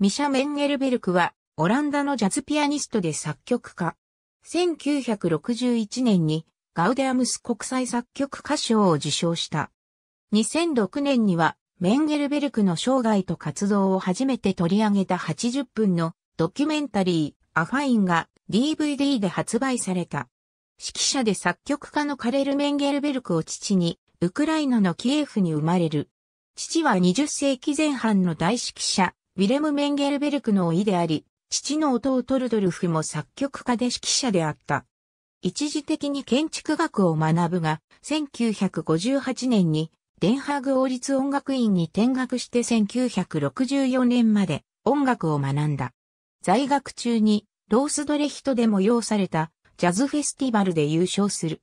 ミシャ・メンゲルベルクは、オランダのジャズピアニストで作曲家。1961年に、ガウデアムス国際作曲歌賞を受賞した。2006年には、メンゲルベルクの生涯と活動を初めて取り上げた80分のドキュメンタリー、アファインが DVD で発売された。指揮者で作曲家のカレル・メンゲルベルクを父に、ウクライナのキエフに生まれる。父は20世紀前半の大指揮者、ウィレム・メンゲルベルクの甥であり、父の弟ルドルフも作曲家で指揮者であった。一時的に建築学を学ぶが、1958年にデンハーグ王立音楽院に転学して1964年まで音楽を学んだ。在学中にロースドレヒトで催されたジャズフェスティバルで優勝する。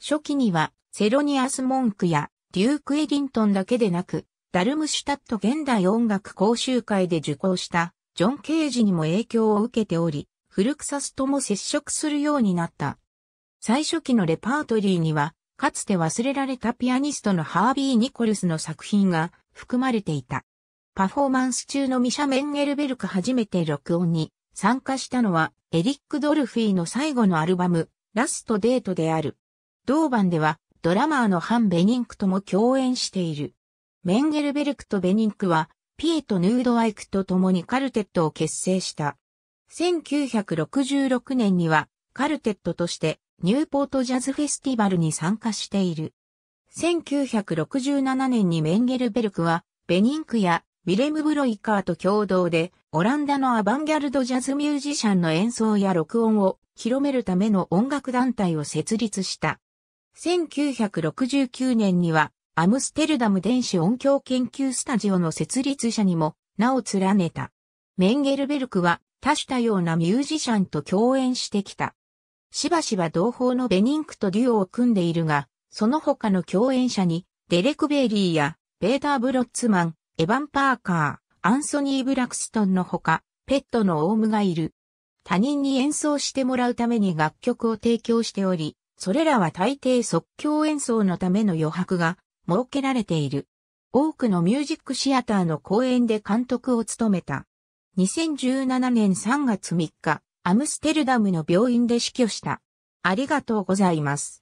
初期にはセロニアス・モンクやデューク・エディントンだけでなく、ダルムシュタット現代音楽講習会で受講したジョン・ケージにも影響を受けており、フルクサスとも接触するようになった。最初期のレパートリーには、かつて忘れられたピアニストのハービー・ニコルスの作品が含まれていた。パフォーマンス中のミシャ・メンゲルベルク初めて録音に参加したのはエリック・ドルフィーの最後のアルバム、ラスト・デートである。同版ではドラマーのハン・ベニンクとも共演している。メンゲルベルクとベニンクは、ピエとヌードワイクと共にカルテットを結成した。1966年には、カルテットとしてニューポートジャズフェスティバルに参加している。1967年にメンゲルベルクは、ベニンクやウィレム・ブロイカーと共同で、オランダのアバンギャルドジャズミュージシャンの演奏や録音を広めるための音楽団体を設立した。1969年には、アムステルダム電子音響研究スタジオの設立者にも名を連ねた。メンゲルベルクは多種多様なミュージシャンと共演してきた。しばしば同胞のベニンクとデュオを組んでいるが、その他の共演者にデレク・ベイリーやベーター・ブロッツマン、エヴァン・パーカー、アンソニー・ブラクストンのほか、ペットのオウムがいる。他人に演奏してもらうために楽曲を提供しており、それらは大抵即興演奏のための余白が設けられている。多くのミュージックシアターの公演で監督を務めた。2017年3月3日、アムステルダムの病院で死去した。ありがとうございます。